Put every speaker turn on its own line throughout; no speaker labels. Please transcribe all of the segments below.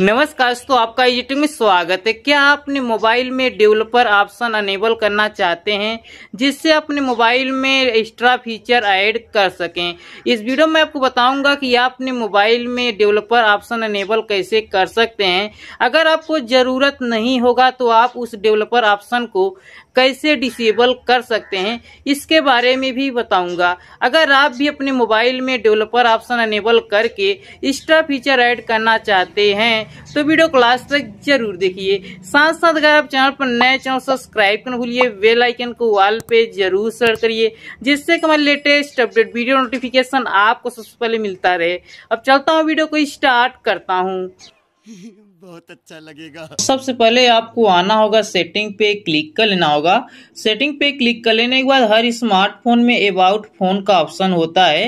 नमस्कार दोस्तों आपका यूट्यूब में स्वागत है क्या आप अपने मोबाइल में डेवलपर ऑप्शन अनेबल करना चाहते हैं जिससे अपने मोबाइल में एक्स्ट्रा फीचर ऐड कर सकें इस वीडियो में आपको बताऊंगा कि आप अपने मोबाइल में डेवलपर ऑप्शन अनेबल कैसे कर सकते हैं अगर आपको ज़रूरत नहीं होगा तो आप उस डेवलपर ऑप्शन को कैसे डिसेबल कर सकते हैं इसके बारे में भी बताऊंगा अगर आप भी अपने मोबाइल में डेवलपर ऑप्शन अनेबल करके एक्स्ट्रा फीचर ऐड करना चाहते हैं तो वीडियो क्लास तक जरूर देखिए साथ साथ अगर आप चैनल पर नए चैनल सब्सक्राइब करना भूलिए बेल आइकन को वॉल पे जरूर सर्च करिए जिससे कि हमारे लेटेस्ट अपडेट वीडियो नोटिफिकेशन आपको सबसे पहले मिलता रहे अब चलता हूँ वीडियो को स्टार्ट करता हूँ बहुत अच्छा लगेगा सबसे पहले आपको आना होगा सेटिंग पे क्लिक कर लेना होगा सेटिंग पे क्लिक कर लेने के बाद हर स्मार्टफोन में अबाउट फोन का ऑप्शन होता है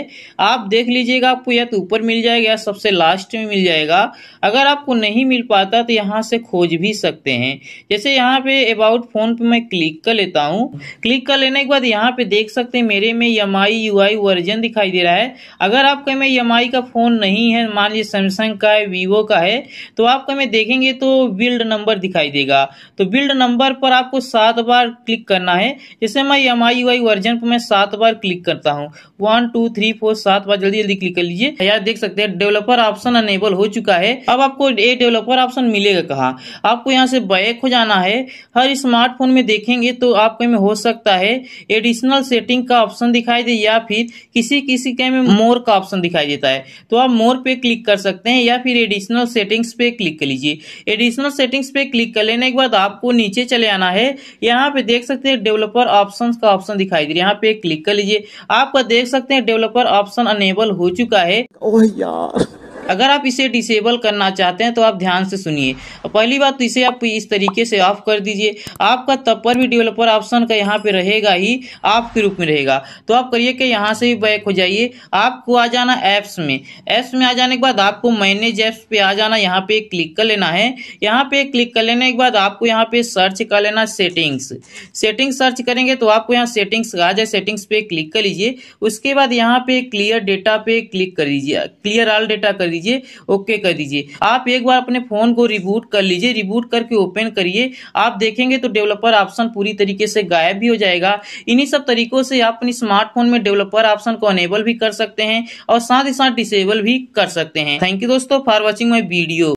आप देख लीजिएगा आपको या तो ऊपर मिल जाएगा या सबसे लास्ट में मिल जाएगा अगर आपको नहीं मिल पाता तो यहाँ से खोज भी सकते हैं जैसे यहाँ पे अबाउट फोन पे मैं क्लिक कर लेता हूँ क्लिक कर लेने के बाद यहाँ पे देख सकते हैं मेरे में एम आई वर्जन दिखाई दे रहा है अगर आपके में एम का फोन नहीं है मान लीजिए सैमसंग का है वीवो का है तो आपका में देखेंगे तो बिल्ड नंबर दिखाई देगा तो बिल्ड नंबर पर आपको सात बार क्लिक करना है जैसे मैं एम आई वाई वर्जन पर मैं सात बार क्लिक करता हूँ वन टू थ्री फोर सात बार जल्दी जल्दी क्लिक कर लीजिए यार देख सकते हैं डेवलपर ऑप्शन अनेबल हो चुका है अब आपको ए डेवलपर ऑप्शन मिलेगा कहा आपको यहाँ से बैक हो जाना है हर स्मार्टफोन में देखेंगे तो आपके में हो सकता है एडिशनल सेटिंग का ऑप्शन दिखाई दे या फिर किसी किसी के में मोर का ऑप्शन दिखाई देता है तो आप मोर पे क्लिक कर सकते हैं या फिर एडिशनल सेटिंग्स पे क्लिक कर लीजिए एडिशनल सेटिंग्स पे क्लिक कर लेने के बाद तो आपको नीचे चले आना है यहाँ पे देख सकते हैं डेवलपर ऑप्शन का ऑप्शन दिखाई दे रहा है यहाँ पे क्लिक कर लीजिए आपका देख सकते हैं डेवलपर ऑप्शन अनेबल हो चुका है यार अगर आप इसे डिसेबल करना चाहते हैं तो आप ध्यान से सुनिए पहली बात तो इसे आप इस तरीके से ऑफ कर दीजिए आपका तब पर भी डेवलपर ऑप्शन का यहाँ पे रहेगा ही आपके के रूप में रहेगा तो आप करिए कि यहाँ से भी बैक हो जाइए आपको आ जाना ऐप्स में ऐप्स में आ जाने के बाद आपको मैनेज ऐप्स पे आ जाना यहाँ पे क्लिक कर लेना है यहाँ पे क्लिक कर लेने के बाद आपको यहाँ पे सर्च कर लेना सेटिंग्स सेटिंग्स सर्च करेंगे तो आपको यहाँ सेटिंग्स आ जाए सेटिंग्स पे क्लिक कर लीजिए उसके बाद यहाँ पे क्लियर डेटा पे क्लिक कर दीजिए क्लियर ऑल डेटा कर लीजिए ओके कर दीजिए आप एक बार अपने फ़ोन को रिबूट कर लीजिए रिबूट करके ओपन करिए आप देखेंगे तो डेवलपर ऑप्शन पूरी तरीके से गायब भी हो जाएगा इन्हीं सब तरीकों से आप अपनी स्मार्टफोन में डेवलपर ऑप्शन को अनेबल भी कर सकते हैं और साथ ही साथ डिसेबल भी कर सकते हैं थैंक यू दोस्तों फॉर वॉचिंग माई वीडियो